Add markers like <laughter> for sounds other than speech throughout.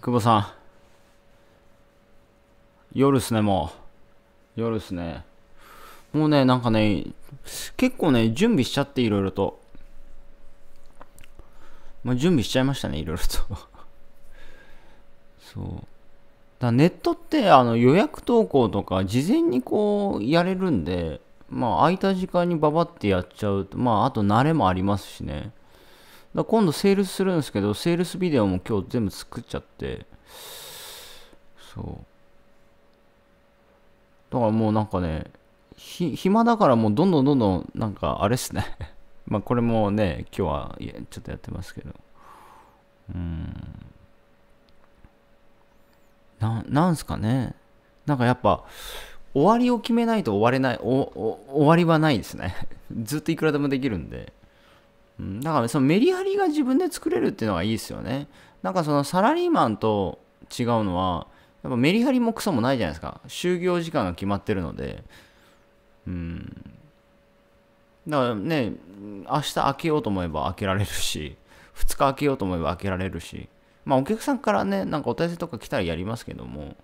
久保さん。夜っすね、もう。夜っすね。もうね、なんかね、結構ね、準備しちゃって、いろいろと。ま準備しちゃいましたね、いろいろと <laughs> そう。だネットってあの予約投稿とか事前にこうやれるんで、まあ空いた時間にババってやっちゃうと、まああと慣れもありますしね。だ今度セールスするんですけど、セールスビデオも今日全部作っちゃって、そう。だからもうなんかね、ひ暇だからもうどんどんどんどんなんかあれっすね <laughs> まあこれもね、今日はいやちょっとやってますけど。うん。な、なんすかね。なんかやっぱ、終わりを決めないと終われない、おお終わりはないですね <laughs> ずっといくらでもできるんで。うん、だからそのメリハリが自分で作れるっていうのがいいですよね。なんかそのサラリーマンと違うのは、やっぱメリハリもクソもないじゃないですか。就業時間が決まってるので、うん。だからね、明日開けようと思えば開けられるし、2日開けようと思えば開けられるし、まあお客さんからね、なんかお問いとか来たらやりますけども、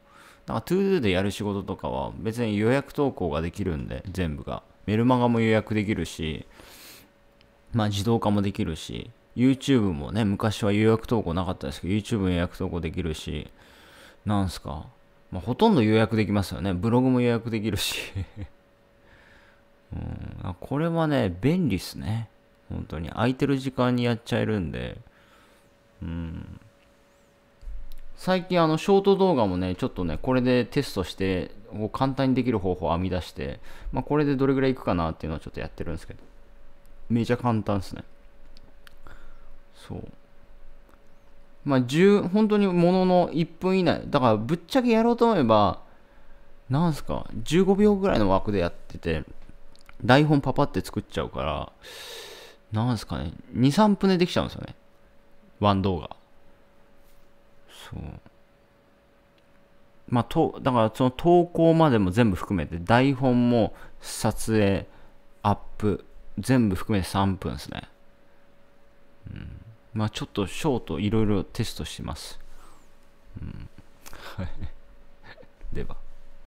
なんか ToDo でやる仕事とかは別に予約投稿ができるんで、全部が。メルマガも予約できるし、まあ自動化もできるし、YouTube もね、昔は予約投稿なかったですけど、YouTube 予約投稿できるし、なんすか、まあ、ほとんど予約できますよね。ブログも予約できるし <laughs> うん、これはね、便利っすね。本当に。空いてる時間にやっちゃえるんで、うん。最近あのショート動画もね、ちょっとね、これでテストして、簡単にできる方法を編み出して、まあ、これでどれぐらいいくかなっていうのをちょっとやってるんですけど。めちゃ簡単ですね。そう。まあ、10、本当にものの1分以内。だから、ぶっちゃけやろうと思えば、なんすか、15秒ぐらいの枠でやってて、台本パパって作っちゃうから、なんすかね、2、3分でできちゃうんですよね。ワン動画。そう。まあ、と、だからその投稿までも全部含めて、台本も撮影、アップ、全部含めて3分ですね。うん、まあちょっとショートいろいろテストします。うん、はい。<laughs> では。